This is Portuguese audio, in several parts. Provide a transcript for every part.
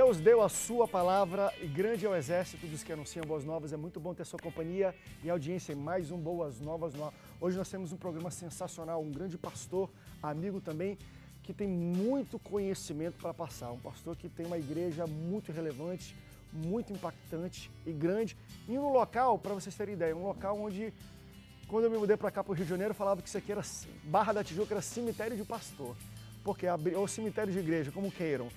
Deus deu a sua palavra e grande é o exército dos que anunciam boas novas. É muito bom ter sua companhia e audiência em mais um Boas Novas. Hoje nós temos um programa sensacional, um grande pastor, amigo também, que tem muito conhecimento para passar. Um pastor que tem uma igreja muito relevante, muito impactante e grande. E um local, para vocês terem ideia, um local onde, quando eu me mudei para cá, para o Rio de Janeiro, falava que isso aqui era Barra da Tijuca, era cemitério de pastor. Porque, ou cemitério de igreja, como queiram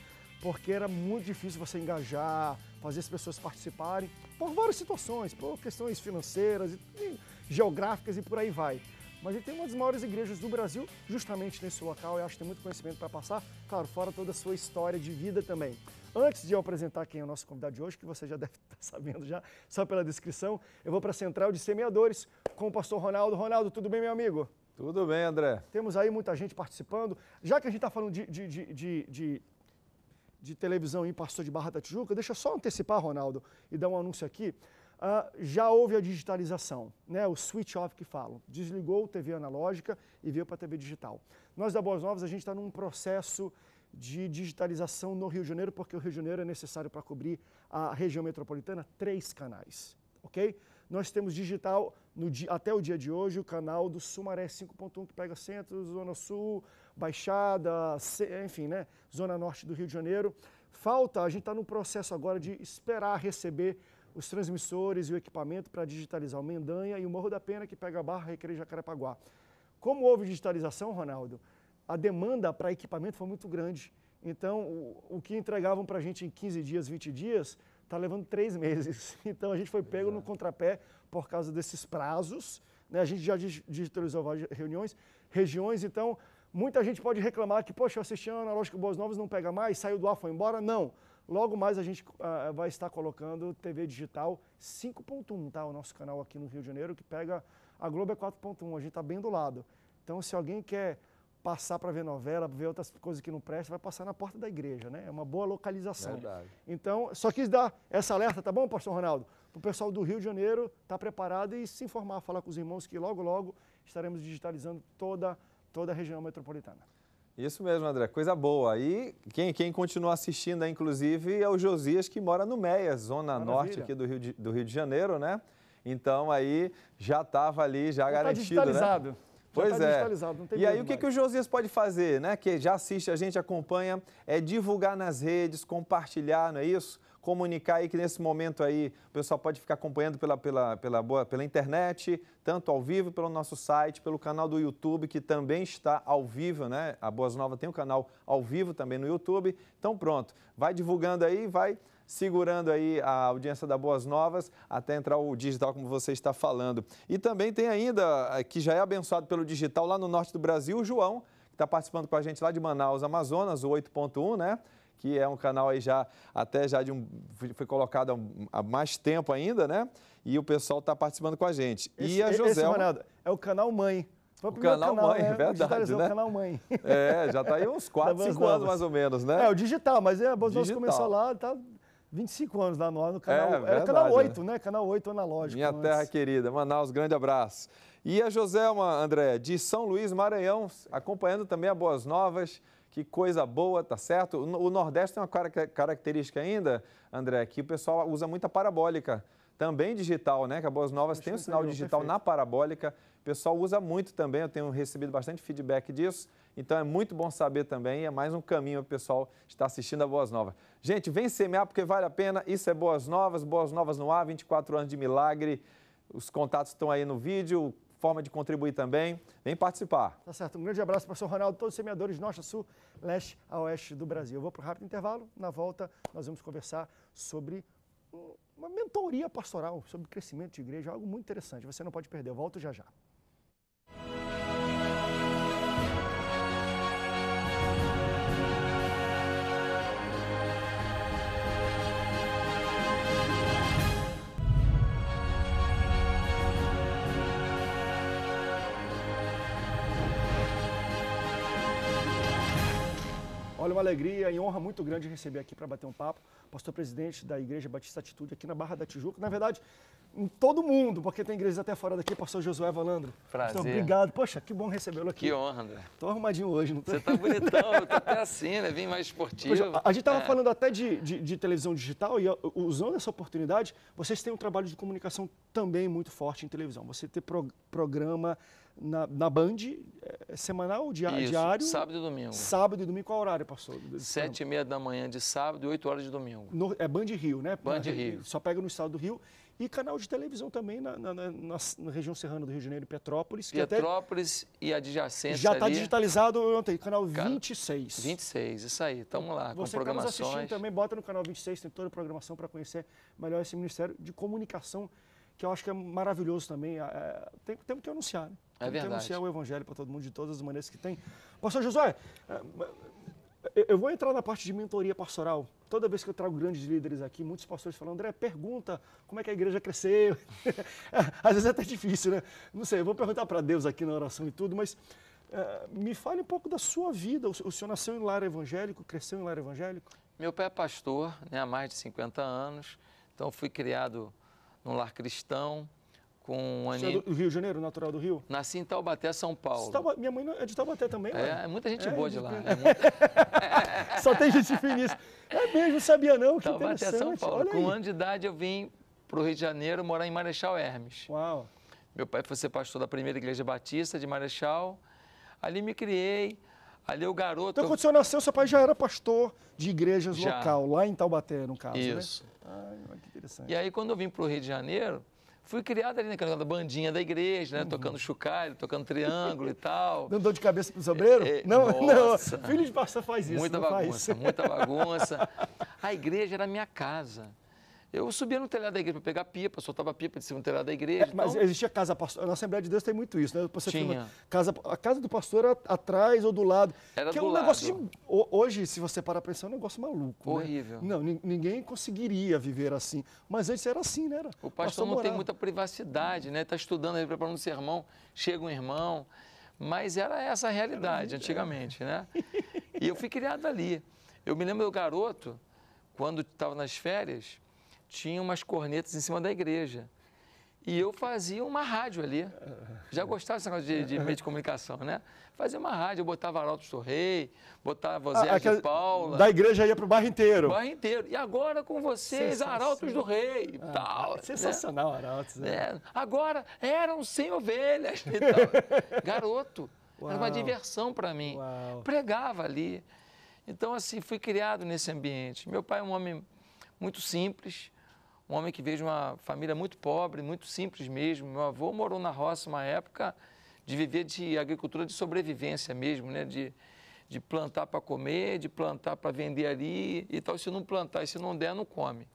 porque era muito difícil você engajar, fazer as pessoas participarem, por várias situações, por questões financeiras, e geográficas e por aí vai. Mas ele tem uma das maiores igrejas do Brasil, justamente nesse local, e acho que tem muito conhecimento para passar, claro, fora toda a sua história de vida também. Antes de eu apresentar quem é o nosso convidado de hoje, que você já deve estar tá sabendo já, só pela descrição, eu vou para a Central de Semeadores com o pastor Ronaldo. Ronaldo, tudo bem, meu amigo? Tudo bem, André. Temos aí muita gente participando. Já que a gente está falando de, de, de, de de televisão em Pastor de Barra da Tijuca, deixa eu só antecipar, Ronaldo, e dar um anúncio aqui. Uh, já houve a digitalização, né? o switch off que falam. Desligou a TV analógica e veio para a TV digital. Nós da Boas Novas, a gente está num processo de digitalização no Rio de Janeiro, porque o Rio de Janeiro é necessário para cobrir a região metropolitana três canais, ok? Nós temos digital no dia, até o dia de hoje o canal do Sumaré 5.1 que pega centro, Zona Sul, Baixada, enfim, né, Zona Norte do Rio de Janeiro. Falta, a gente está no processo agora de esperar receber os transmissores e o equipamento para digitalizar o Mendanha e o Morro da Pena, que pega a Barra, Recreio Jacarepaguá. Como houve digitalização, Ronaldo, a demanda para equipamento foi muito grande. Então, o, o que entregavam para a gente em 15 dias, 20 dias, está levando três meses. Então, a gente foi pego Exato. no contrapé por causa desses prazos. Né? A gente já digitalizou várias reuniões, regiões, então Muita gente pode reclamar que, poxa, eu assisti a lógica Boas Novas, não pega mais, saiu do ar, foi embora. Não. Logo mais a gente uh, vai estar colocando TV digital 5.1, tá? O nosso canal aqui no Rio de Janeiro, que pega a Globo é 4.1, a gente tá bem do lado. Então, se alguém quer passar para ver novela, ver outras coisas que não presta, vai passar na porta da igreja, né? É uma boa localização. Verdade. Então, só quis dar essa alerta, tá bom, pastor Ronaldo? O pessoal do Rio de Janeiro tá preparado e se informar, falar com os irmãos que logo, logo estaremos digitalizando toda a toda a região metropolitana. Isso mesmo, André. Coisa boa. E quem, quem continua assistindo, inclusive, é o Josias, que mora no Meia, zona Maravilha. norte aqui do Rio, de, do Rio de Janeiro, né? Então, aí, já estava ali, já, já tá garantido, né? tá é. digitalizado. né? Pois tá é. e aí, o que, que o Josias pode fazer, né? Que já assiste, a gente acompanha, é divulgar nas redes, compartilhar, não é isso? comunicar aí que nesse momento aí o pessoal pode ficar acompanhando pela, pela, pela, boa, pela internet, tanto ao vivo pelo nosso site, pelo canal do YouTube, que também está ao vivo, né? A Boas Novas tem um canal ao vivo também no YouTube. Então pronto, vai divulgando aí, vai segurando aí a audiência da Boas Novas até entrar o digital, como você está falando. E também tem ainda, eh, que já é abençoado pelo digital lá no norte do Brasil, o João, que está participando com a gente lá de Manaus, Amazonas, o 8.1, né? que é um canal aí já, até já de um, foi colocado há, mais tempo ainda, né? E o pessoal está participando com a gente. Esse, e a José... é o canal Mãe. Foi o, o canal, canal, Mãe, né? É verdade, né? o canal Mãe. É, já está aí uns 4, 5 anos mais ou menos, né? É, o digital, mas é, a Boas Novas começou lá, tá 25 anos lá no, no é, canal, é, era verdade, canal 8, né? né? Canal 8 analógico. Minha terra querida, Manaus, grande abraço. E a Joselma André, de São Luís, Maranhão, acompanhando também a Boas Novas, que coisa boa, tá certo? O Nordeste tem uma característica ainda, André, que o pessoal usa muita parabólica. Também digital, né? Que a Boas Novas Acho tem o um sinal digital perfeito. na parabólica. O pessoal usa muito também, eu tenho recebido bastante feedback disso. Então é muito bom saber também, é mais um caminho o pessoal está assistindo a Boas Novas. Gente, vem semear porque vale a pena, isso é Boas Novas, Boas Novas no ar, 24 anos de milagre. Os contatos estão aí no vídeo, forma de contribuir também. Vem participar. Tá certo. Um grande abraço, para o professor Ronaldo, todos os semeadores Norte, Sul, Leste a Oeste do Brasil. Eu vou para um rápido intervalo. Na volta, nós vamos conversar sobre uma mentoria pastoral, sobre crescimento de igreja, algo muito interessante. Você não pode perder. Eu volto já já. Olha, uma alegria e honra muito grande receber aqui para bater um papo pastor presidente da Igreja Batista Atitude aqui na Barra da Tijuca. Na verdade, em todo mundo, porque tem igrejas até fora daqui, pastor Josué Valandro. Prazer. Então, obrigado. Poxa, que bom recebê-lo aqui. Que honra, André. Tô arrumadinho hoje, não tô? Você tá bonitão, tô até assim, né? Vim mais esportivo. Poxa, a, gente tava é. falando até de, de, de, televisão digital e usando essa oportunidade, vocês têm um trabalho de comunicação também muito forte em televisão. Você tem pro, programa na, na Band, é, semanal, dia, Isso, diário? sábado e domingo. Sábado e domingo, qual horário passou? Sete e meia da manhã de sábado e oito horas de domingo. No, é Band Rio, né? Band na, é, Rio. Só pega no estado do Rio. E canal de televisão também na, na, na região serrana do Rio de Janeiro, Petrópolis. Petrópolis até, e adjacentes Já está digitalizado ontem, canal Cara, 26. 26, isso aí, tamo lá, Você com tá programações. Você assistindo também, bota no canal 26, tem toda a programação para conhecer melhor esse Ministério de Comunicação, que eu acho que é maravilhoso também. É, é tem, temos que anunciar, né? É tem que anunciar o evangelho para todo mundo de todas as maneiras que tem. Pastor Josué, eh, eh, eh, eu vou entrar na parte de mentoria pastoral. Toda vez que eu trago grandes líderes aqui, muitos pastores falam, André, pergunta como é que a igreja cresceu. Às vezes é até difícil, né? Não sei, eu vou perguntar para Deus aqui na oração e tudo, mas uh, me fale um pouco da sua vida. O senhor nasceu em lar evangélico, cresceu em lar evangélico? Meu pai é pastor né, há mais de 50 anos, então fui criado num lar cristão com Você é do Rio de Janeiro, natural do Rio? Nasci em Taubaté, São Paulo. Minha mãe é de Taubaté também, É, é muita gente é, boa de lá. É Só tem gente finíssima. É mesmo, sabia não, que Taubaté, interessante. São Paulo. com um ano de idade eu vim para o Rio de Janeiro morar em Marechal Hermes. Uau. Meu pai foi ser pastor da primeira igreja batista de Marechal. Ali me criei, ali o garoto... Então quando o senhor nasceu, seu pai já era pastor de igrejas já. local, lá em Taubaté, no caso, Isso. né? Isso. Ah, que interessante. E aí quando eu vim para o Rio de Janeiro fui criado ali naquela né, bandinha da igreja, né? Uhum. Tocando chocalho, tocando triângulo e tal. Não dor de cabeça pro sobreiro? É, é não, não. Filho de pastor faz isso. Muita bagunça, muita bagunça. A igreja era minha casa. Eu subia no telhado da igreja para pegar pipa, soltava pipa para cima no telhado da é, igreja. É, então... Mas existia casa pastor. Na Assembleia de Deus tem muito isso, né? Você Tinha. Casa, a casa do pastor era atrás ou do lado. Era que é do é um lado. negócio de, Hoje, se você parar a pensar, é um negócio maluco. Né? Horrível. Né? Não, ninguém conseguiria viver assim. Mas antes era assim, né? Era, o pastor, pastor não morava. tem muita privacidade, né? Está estudando aí, preparando um sermão, chega um irmão. Mas era essa a realidade antigamente, né? E eu fui criado ali. Eu me lembro do garoto, quando estava nas férias, tinha umas cornetas em cima da igreja. E eu fazia uma rádio ali. Já gostava desse negócio de, de meio de comunicação, né? Fazia uma rádio, eu botava do rei botava ah, Zé ah, de Paula. Da igreja ia para o bairro inteiro. Bairro inteiro. E agora com vocês, Arautos do Rei ah, tal. Né? Sensacional, né? Arautos. É. é. Agora eram sem ovelhas e tal. Garoto. Uau. Era uma diversão para mim. Uau. Pregava ali. Então, assim, fui criado nesse ambiente. Meu pai é um homem muito simples, um homem que veio de uma família muito pobre, muito simples mesmo. Meu avô morou na roça uma época de viver de agricultura de sobrevivência mesmo, né? De, de plantar para comer, de plantar para vender ali e tal. Se não plantar e se não der, não come.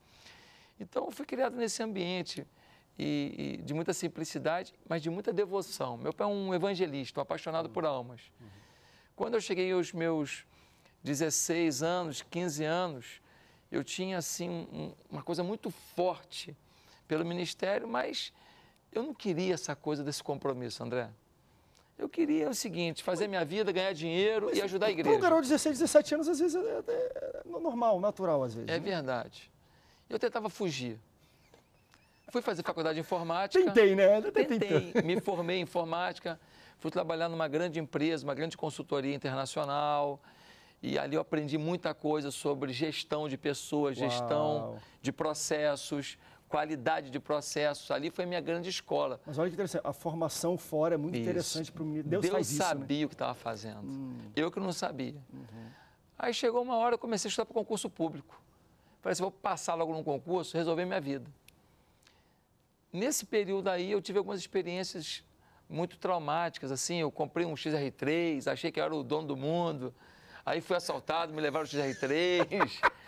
Então, eu fui criado nesse ambiente e, e, de muita simplicidade, mas de muita devoção. Meu pai é um evangelista, um apaixonado uhum. por almas. Uhum. Quando eu cheguei aos meus 16 anos, 15 anos, eu tinha assim um, uma coisa muito forte pelo ministério, mas eu não queria essa coisa desse compromisso, André. Eu queria o seguinte, fazer minha vida, ganhar dinheiro mas, e ajudar a igreja. Para um garoto de 16, 17 anos, às vezes é, é, é normal, natural, às vezes. É né? verdade. Eu tentava fugir. Fui fazer faculdade de informática. Tentei, né? Tentei. tentei. Me formei em informática. Fui trabalhar numa grande empresa, uma grande consultoria internacional. E ali eu aprendi muita coisa sobre gestão de pessoas, Uau. gestão de processos, qualidade de processos. Ali foi minha grande escola. Mas olha que interessante, a formação fora é muito isso. interessante para o menino. Deus, Deus sabia isso, né? o que estava fazendo. Hum. Eu que não sabia. Uhum. Aí chegou uma hora, eu comecei a estudar para concurso público. Falei assim, vou passar logo num concurso, resolver minha vida. Nesse período aí, eu tive algumas experiências muito traumáticas, assim, eu comprei um XR3, achei que eu era o dono do mundo, Aí fui assaltado, me levaram o XR3.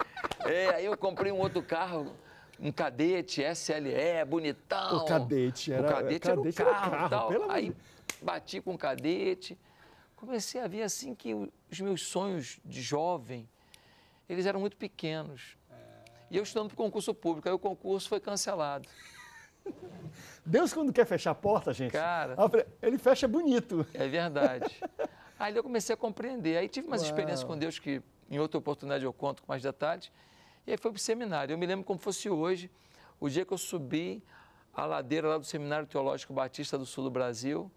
é, aí eu comprei um outro carro, um cadete SLE, bonitão. O cadete era o, cadete era, cadete era o carro. Era carro tal. Aí bati com o cadete. Comecei a ver assim que os meus sonhos de jovem, eles eram muito pequenos. E eu estudando para o concurso público, aí o concurso foi cancelado. Deus, quando quer fechar a porta, gente, Cara, ele fecha bonito. É verdade. Aí eu comecei a compreender. Aí tive umas Uau. experiências com Deus que em outra oportunidade eu conto com mais detalhes. E aí foi para o seminário. Eu me lembro como fosse hoje, o dia que eu subi a ladeira lá do Seminário Teológico Batista do Sul do Brasil.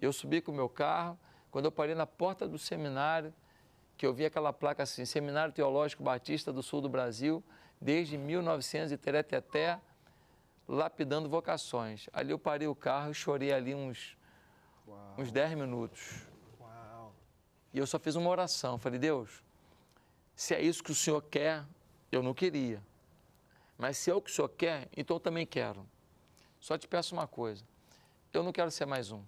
Eu subi com o meu carro. Quando eu parei na porta do seminário, que eu vi aquela placa assim, Seminário Teológico Batista do Sul do Brasil, desde 1900 e tereteté, lapidando vocações. Ali eu parei o carro e chorei ali uns, uns 10 minutos. E eu só fiz uma oração. Falei, Deus, se é isso que o Senhor quer, eu não queria. Mas se é o que o Senhor quer, então eu também quero. Só te peço uma coisa: eu não quero ser mais um.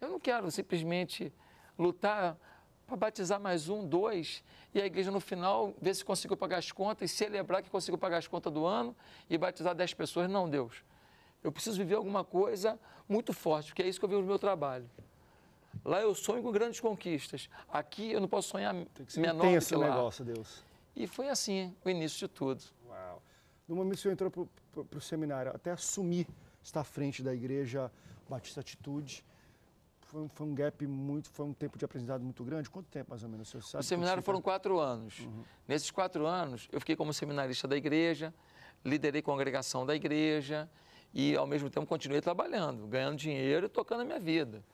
Eu não quero simplesmente lutar para batizar mais um, dois, e a igreja no final ver se conseguiu pagar as contas e celebrar que conseguiu pagar as contas do ano e batizar dez pessoas. Não, Deus. Eu preciso viver alguma coisa muito forte, porque é isso que eu vi no meu trabalho. Lá eu sonho com grandes conquistas. Aqui eu não posso sonhar Tem que ser menor do que lá. negócio, Deus. E foi assim o início de tudo. Uau. Numa missão entrou para o seminário, até assumir estar à frente da igreja Batista Atitude. Foi um, foi um, gap muito, foi um tempo de aprendizado muito grande. Quanto tempo, mais ou menos, você sabe? O seminário foram quatro anos. Uhum. Nesses quatro anos, eu fiquei como seminarista da igreja, liderei congregação da igreja e, ao mesmo tempo, continuei trabalhando, ganhando dinheiro e tocando a minha vida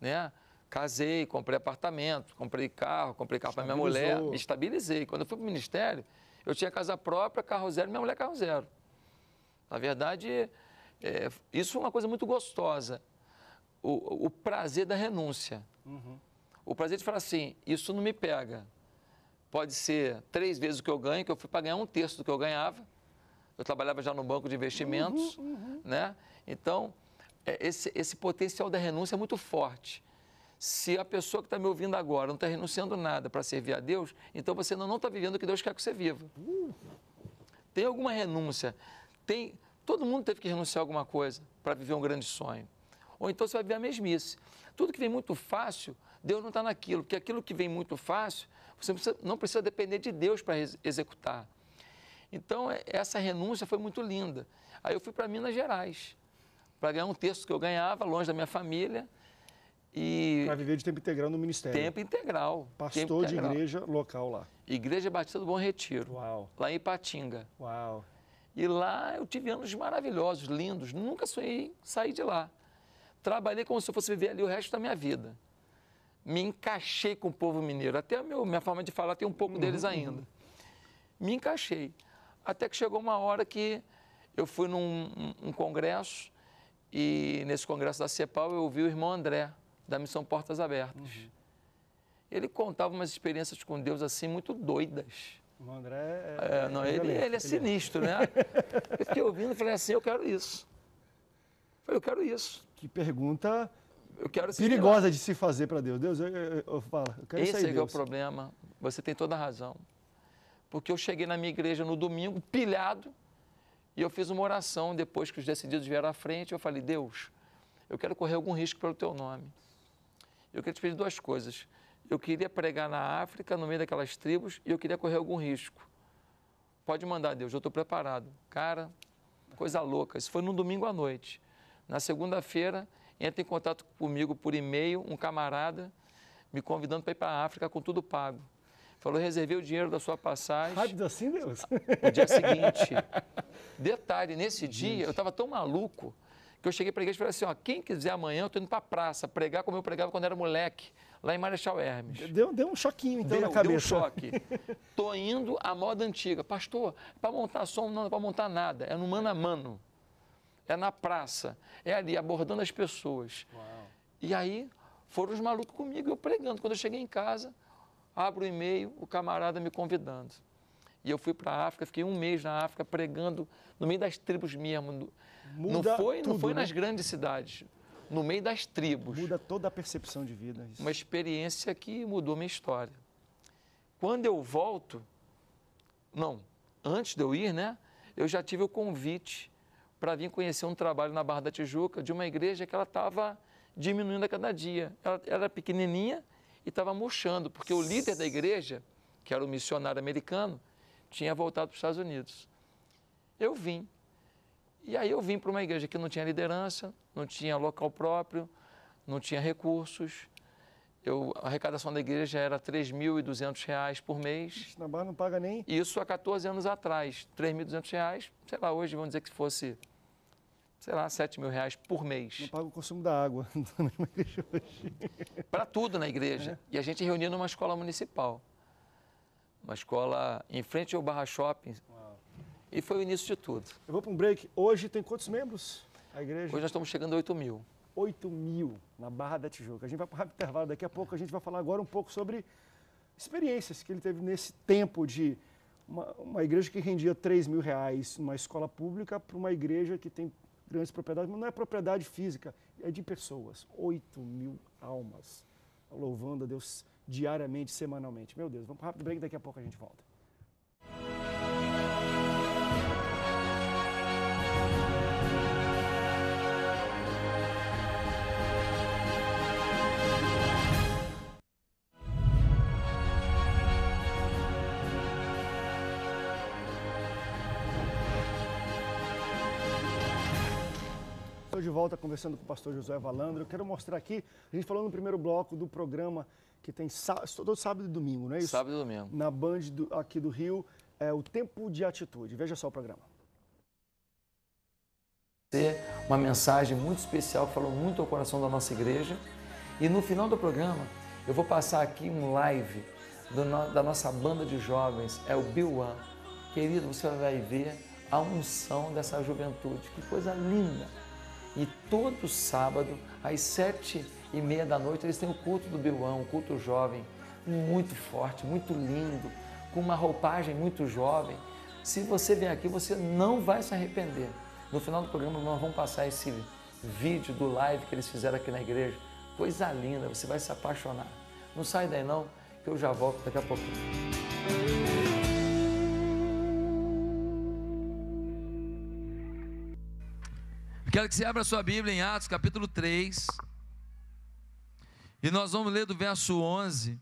né? Casei, comprei apartamento, comprei carro, comprei carro para minha mulher, me estabilizei. Quando eu fui para o ministério, eu tinha casa própria, carro zero, minha mulher carro zero. Na verdade, é, isso é uma coisa muito gostosa. O, o prazer da renúncia. Uhum. O prazer de falar assim, isso não me pega. Pode ser três vezes o que eu ganho, que eu fui para ganhar um terço do que eu ganhava. Eu trabalhava já no banco de investimentos, uhum, uhum. né? Então, é, esse, esse potencial da renúncia é muito forte. Se a pessoa que está me ouvindo agora não está renunciando nada para servir a Deus, então você ainda não está vivendo o que Deus quer que você viva. Tem alguma renúncia? Tem. Todo mundo teve que renunciar a alguma coisa para viver um grande sonho. Ou então você vai viver a mesmice. Tudo que vem muito fácil, Deus não está naquilo, porque aquilo que vem muito fácil, você não precisa depender de Deus para executar. Então, é, essa renúncia foi muito linda. Aí eu fui para Minas Gerais para ganhar um terço que eu ganhava, longe da minha família. E... Para viver de tempo integral no ministério. Tempo integral. Pastor tempo integral. de igreja local lá. Igreja Batista do Bom Retiro. Uau. Lá em Ipatinga. Uau. E lá eu tive anos maravilhosos, lindos. Nunca sonhei sair de lá. Trabalhei como se eu fosse viver ali o resto da minha vida. Me encaixei com o povo mineiro. Até a minha forma de falar tem um pouco uhum. deles ainda. Me encaixei. Até que chegou uma hora que eu fui num um congresso e nesse congresso da CEPAL eu ouvi o irmão André, da Missão Portas Abertas. Uhum. Ele contava umas experiências com Deus assim muito doidas. O André é. é não, é ele, ele, é ele, é sinistro, né? eu fiquei ouvindo e falei assim: eu quero isso. Eu falei, eu quero isso. Que pergunta perigosa de se fazer para Deus. Deus, eu, eu, eu falo, eu quero Esse sair, é, é o problema. Você tem toda a razão. Porque eu cheguei na minha igreja no domingo, pilhado, e eu fiz uma oração depois que os decididos vieram à frente. Eu falei: Deus, eu quero correr algum risco pelo teu nome. Eu queria te pedir duas coisas. Eu queria pregar na África, no meio daquelas tribos, e eu queria correr algum risco. Pode mandar, Deus, eu estou preparado. Cara, coisa louca. Isso foi num domingo à noite. Na segunda-feira, entra em contato comigo por e-mail um camarada me convidando para ir para a África com tudo pago. Falou, reservei o dinheiro da sua passagem. Rápido ah, assim, Deus? No ah, dia seguinte. Detalhe, nesse dia, eu estava tão maluco que eu cheguei para a igreja e falei assim, ó, quem quiser amanhã, eu estou indo para a praça pregar como eu pregava quando era moleque, lá em Marechal Hermes. Deu, deu um choquinho, então, deu, na cabeça. Deu um choque. Estou indo à moda antiga. Pastor, para montar som não é para montar nada, é no mano a mano. É na praça, é ali, abordando as pessoas. Uau. E aí foram os malucos comigo, eu pregando. Quando eu cheguei em casa, abro o e-mail, o camarada me convidando. E eu fui para a África, fiquei um mês na África pregando no meio das tribos mesmo. Muda não foi, tudo, não foi né? nas grandes cidades, no meio das tribos. Muda toda a percepção de vida. Isso. Uma experiência que mudou minha história. Quando eu volto, não, antes de eu ir, né, eu já tive o convite para vir conhecer um trabalho na Barra da Tijuca de uma igreja que ela estava diminuindo a cada dia. Ela, ela era pequenininha e estava murchando, porque o líder da igreja, que era um missionário americano, tinha voltado para os Estados Unidos. Eu vim. E aí eu vim para uma igreja que não tinha liderança, não tinha local próprio, não tinha recursos. Eu, a arrecadação da igreja era R$ 3.200 por mês. Na barra não paga nem? Isso há 14 anos atrás. R$ 3.200, sei lá, hoje vamos dizer que fosse sei lá, 7 mil reais por mês. Não paga o consumo da água na então, igreja hoje. Para tudo na igreja. É. E a gente reunia numa escola municipal. Uma escola em frente ao Barra Shopping. Uau. E foi o início de tudo. Eu vou para um break. Hoje tem quantos membros a igreja? Hoje nós estamos chegando a 8 mil. 8 mil na Barra da Tijuca. A gente vai para o intervalo. Daqui a pouco a gente vai falar agora um pouco sobre experiências que ele teve nesse tempo de uma, uma igreja que rendia 3 mil reais numa escola pública para uma igreja que tem grandes propriedades, mas não é propriedade física, é de pessoas. 8 mil almas louvando a Deus diariamente, semanalmente. Meu Deus, vamos para rápido break, daqui a pouco a gente volta. de volta conversando com o pastor Josué Valandro. Eu quero mostrar aqui, a gente falou no primeiro bloco do programa que tem todo sábado e domingo, não é isso? Sábado e domingo. Na Band do, aqui do Rio, é o Tempo de Atitude. Veja só o programa. Uma mensagem muito especial falou muito ao coração da nossa igreja. E no final do programa, eu vou passar aqui um live do, da nossa banda de jovens, é o One. Querido, você vai ver a unção dessa juventude. Que coisa linda! E todo sábado, às sete e meia da noite, eles têm o culto do Bilão, o culto jovem, muito forte, muito lindo, com uma roupagem muito jovem. Se você vem aqui, você não vai se arrepender. No final do programa, nós vamos passar esse vídeo do live que eles fizeram aqui na igreja. Coisa linda, você vai se apaixonar. Não sai daí não, que eu já volto daqui a pouquinho. quero que você abra sua Bíblia em Atos capítulo 3. E nós vamos ler do verso 11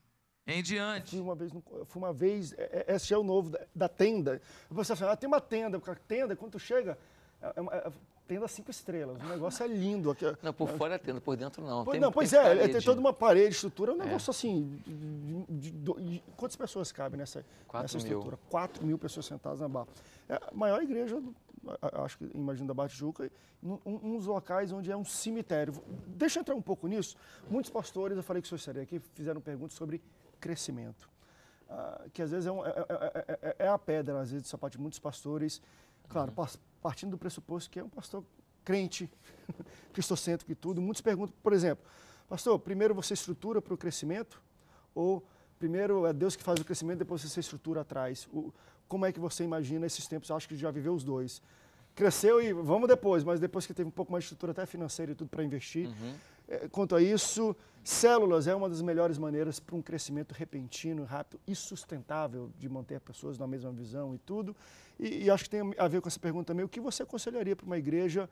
em diante. Eu fui uma vez, fui uma vez esse é o novo da, da tenda. Eu pensei assim, ah, tem uma tenda, porque a tenda, quando tu chega, é, é, é tenda cinco estrelas. O negócio é lindo. Aqui, não, por é. fora é tenda, por dentro não. Pois, tem, não, pois tem é, é tem toda uma parede, estrutura, é um é. negócio é. assim. De, de, de, quantas pessoas cabem nessa, Quatro nessa estrutura? Mil. Quatro mil pessoas sentadas na barra. É a maior igreja, acho que imagino da Batijuca, um, um uns locais onde é um cemitério. Deixa eu entrar um pouco nisso. Muitos pastores, eu falei que o senhor estaria aqui, fizeram perguntas sobre crescimento. Ah, que às vezes é, um, é, é, é, a pedra, às vezes, do sapato de muitos pastores Claro, uhum. partindo do pressuposto que é um pastor crente, cristocêntrico e tudo, muitos perguntam, por exemplo, pastor, primeiro você estrutura para o crescimento ou primeiro é Deus que faz o crescimento, depois você estrutura atrás? O, como é que você imagina esses tempos? Eu acho que já viveu os dois. Cresceu e vamos depois, mas depois que teve um pouco mais de estrutura até financeira e tudo para investir, uhum. É, quanto a isso, células é uma das melhores maneiras para um crescimento repentino, rápido e sustentável de manter pessoas na mesma visão e tudo. E, e acho que tem a ver com essa pergunta também, o que você aconselharia para uma igreja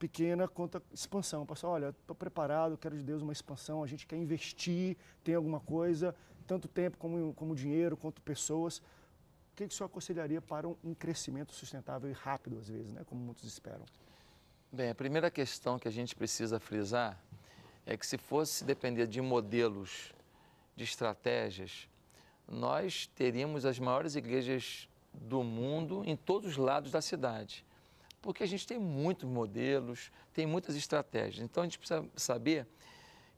pequena quanto à expansão? Pessoal, olha, estou preparado, quero de Deus uma expansão, a gente quer investir, tem alguma coisa, tanto tempo como, como dinheiro, quanto pessoas. O que, que o senhor aconselharia para um, um crescimento sustentável e rápido, às vezes, né? como muitos esperam? Bem, a primeira questão que a gente precisa frisar é que se fosse depender de modelos, de estratégias, nós teríamos as maiores igrejas do mundo em todos os lados da cidade. Porque a gente tem muitos modelos, tem muitas estratégias. Então a gente precisa saber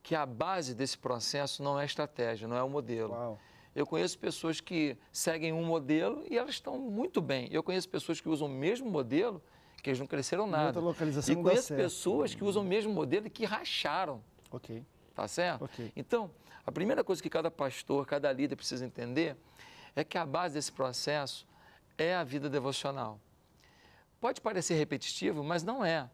que a base desse processo não é estratégia, não é o modelo. Uau. Eu conheço pessoas que seguem um modelo e elas estão muito bem. Eu conheço pessoas que usam o mesmo modelo que eles não cresceram nada. Muita localização e conheço pessoas que usam o mesmo modelo e que racharam. Ok. Tá certo? Ok. Então, a primeira coisa que cada pastor, cada líder precisa entender é que a base desse processo é a vida devocional. Pode parecer repetitivo, mas não é.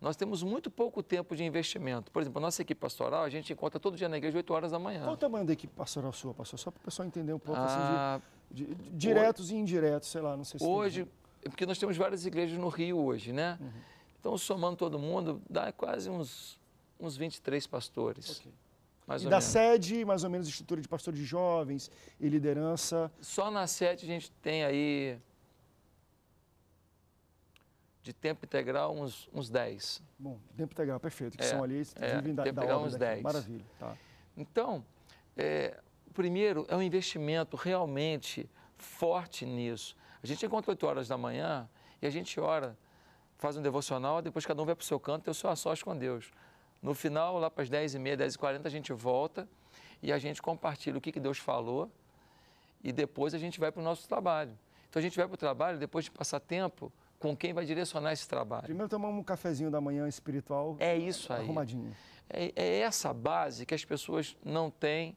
Nós temos muito pouco tempo de investimento. Por exemplo, a nossa equipe pastoral, a gente encontra todo dia na igreja 8 horas da manhã. Qual o tamanho da equipe pastoral sua, pastor? Só para o pessoal entender um pouco, assim, ah, assim, de, de, diretos hoje, e indiretos, sei lá, não sei se... Hoje, tem... É porque nós temos várias igrejas no Rio hoje, né? Uhum. Então, somando todo mundo, dá quase uns uns 23 pastores. Okay. Mais e da menos. sede, mais ou menos, estrutura de pastores jovens e liderança? Só na sede a gente tem aí, de tempo integral, uns, uns 10. Bom, tempo integral, perfeito, que é, são ali, é, vivem da, tempo da integral, uns 10. Maravilha, tá. Então, é, primeiro, é um investimento realmente forte nisso. A gente encontra 8 horas da manhã e a gente ora, faz um devocional, depois cada um vai para o seu canto, eu sou a sós com Deus. No final, lá para as 10h30, 10h40, a gente volta e a gente compartilha o que, que Deus falou e depois a gente vai para o nosso trabalho. Então a gente vai para o trabalho depois de passar tempo com quem vai direcionar esse trabalho. Primeiro tomamos um cafezinho da manhã espiritual. É isso aí. Arrumadinho. É, é essa base que as pessoas não têm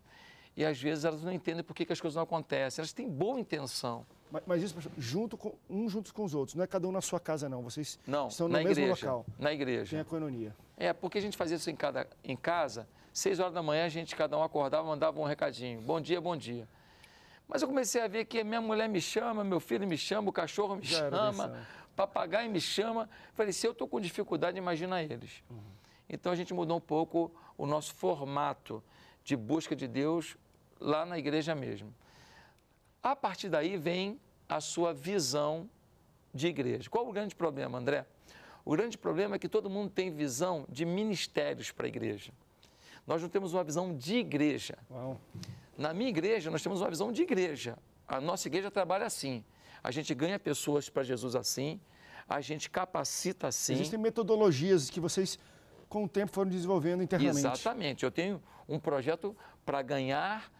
e às vezes elas não entendem por que, que as coisas não acontecem. Elas têm boa intenção. Mas, mas isso, junto com, um juntos com os outros, não é cada um na sua casa, não. Vocês não, estão no mesmo igreja, local. Na igreja. Tem a coenonia. É, porque a gente fazia isso em, cada, em casa, seis horas da manhã a gente, cada um acordava, mandava um recadinho, bom dia, bom dia. Mas eu comecei a ver que minha mulher me chama, meu filho me chama, o cachorro me Já chama, papagaio me chama. Falei, se eu estou com dificuldade, imagina eles. Uhum. Então a gente mudou um pouco o nosso formato de busca de Deus lá na igreja mesmo. A partir daí vem a sua visão de igreja. Qual o grande problema, André? O grande problema é que todo mundo tem visão de ministérios para a igreja. Nós não temos uma visão de igreja. Uau. Na minha igreja, nós temos uma visão de igreja. A nossa igreja trabalha assim. A gente ganha pessoas para Jesus assim, a gente capacita assim. Existem metodologias que vocês, com o tempo, foram desenvolvendo internamente. Exatamente. Eu tenho um projeto para ganhar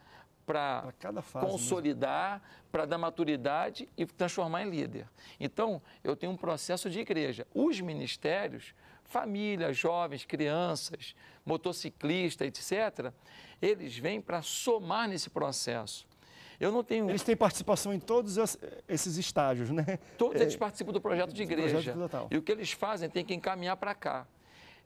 para consolidar, para dar maturidade e transformar em líder. Então, eu tenho um processo de igreja. Os ministérios, família, jovens, crianças, motociclista, etc., eles vêm para somar nesse processo. Eu não tenho. Eles têm participação em todos esses estágios, né? Todos eles é. participam do projeto de igreja. Projeto e o que eles fazem tem que encaminhar para cá.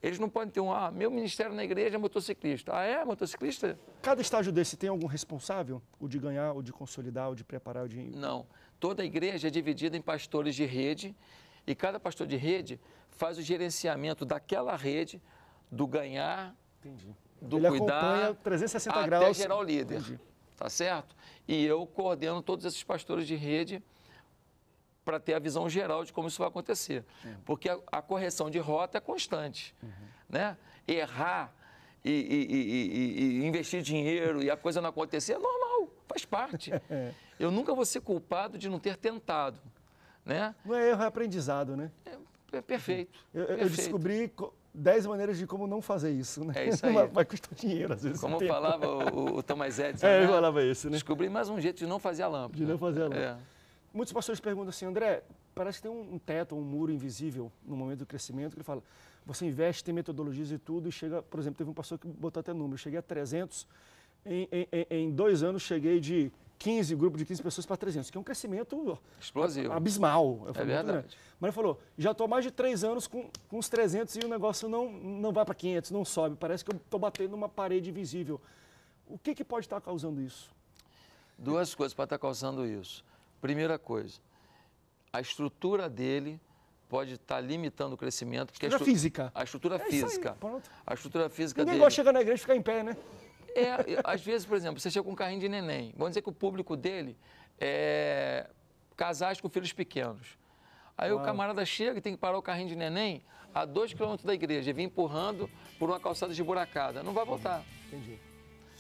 Eles não podem ter um, ah, meu ministério na igreja é motociclista. Ah, é? Motociclista? Cada estágio desse tem algum responsável? O de ganhar, o de consolidar, o de preparar, o de... Não. Toda a igreja é dividida em pastores de rede e cada pastor de rede faz o gerenciamento daquela rede, do ganhar, Entendi. do Ele cuidar... acompanha 360 até graus. Até gerar o líder. Entendi. Tá certo? E eu coordeno todos esses pastores de rede para ter a visão geral de como isso vai acontecer. Porque a, a, correção de rota é constante. Uhum. Né? Errar e, e, e, e, investir dinheiro e a coisa não acontecer é normal, faz parte. É. Eu nunca vou ser culpado de não ter tentado. Né? Não é erro, é aprendizado, né? É, é perfeito, eu, perfeito. Eu descobri dez maneiras de como não fazer isso, né? É isso aí. Vai, vai custar dinheiro, às vezes. Como falava o, o Thomas Edison. É, né? eu falava isso, né? Descobri mais um jeito de não fazer a lâmpada. De não fazer a lâmpada. É. Muitos pastores perguntam assim, André, parece que tem um teto, um muro invisível no momento do crescimento, que ele fala, você investe, tem metodologias e tudo, e chega, por exemplo, teve um pastor que botou até número, eu cheguei a 300, em, em, em dois anos cheguei de 15, grupo de 15 pessoas para 300, que é um crescimento explosivo, abismal. é verdade. Né? Mas ele falou, já estou há mais de três anos com, com os 300 e o negócio não, não vai para 500, não sobe, parece que eu estou batendo numa parede invisível. O que, que pode estar causando isso? Duas coisas para estar causando isso Primeira coisa, a estrutura dele pode estar limitando o crescimento. Porque estrutura a estru... física. A estrutura é física. Aí, pronto. A estrutura física Ninguém dele. gosta de chegar na igreja e ficar em pé, né? É, às vezes, por exemplo, você chega com um carrinho de neném. Vamos dizer que o público dele é casais com filhos pequenos. Aí Uau. o ah. camarada chega e tem que parar o carrinho de neném a dois quilômetros da igreja e vir empurrando por uma calçada de buracada. Não vai voltar. Entendi.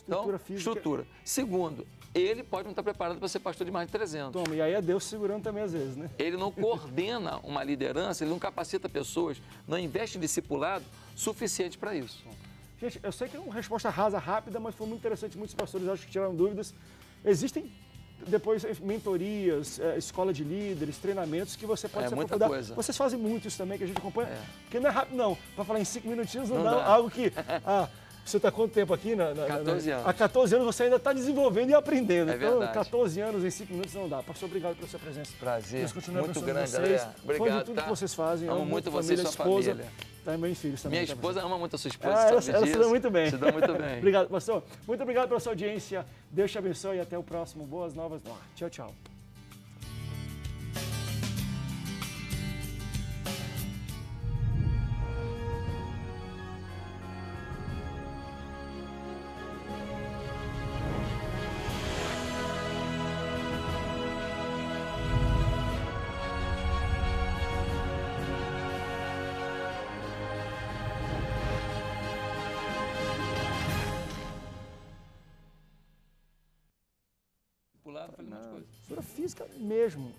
Então, estrutura então, física. Estrutura. Segundo, ele pode não estar preparado para ser pastor de mais de 300. Toma, e aí é Deus segurando também às vezes, né? Ele não coordena uma liderança, ele não capacita pessoas, não investe em discipulado suficiente para isso. Gente, eu sei que é uma resposta rasa, rápida, mas foi muito interessante. Muitos pastores acho que tiraram dúvidas. Existem depois mentorias, é, escola de líderes, treinamentos que você pode é, se muita Coisa. Vocês fazem muito isso também, que a gente acompanha. É. Porque não é rápido, não. Para falar em cinco minutinhos, não, não dá. dá. Algo que... Ah, você está quanto tempo aqui? Na, na, 14 anos. Há 14 anos você ainda está desenvolvendo e aprendendo. É então, verdade. 14 anos em 5 minutos não dá. Pastor, obrigado pela sua presença. Prazer. Deus continue muito grande, vocês. Obrigado. Fazem tudo tá? que vocês fazem. Amo, amo muito você e sua esposa. família. Também filhos também. Minha esposa ama muito a sua esposa. Ah, ela, se dá muito bem. Se dá muito bem. obrigado, pastor. Muito obrigado pela sua audiência. Deus te abençoe e até o próximo. Boas novas no ar. Tchau, tchau. mesmo.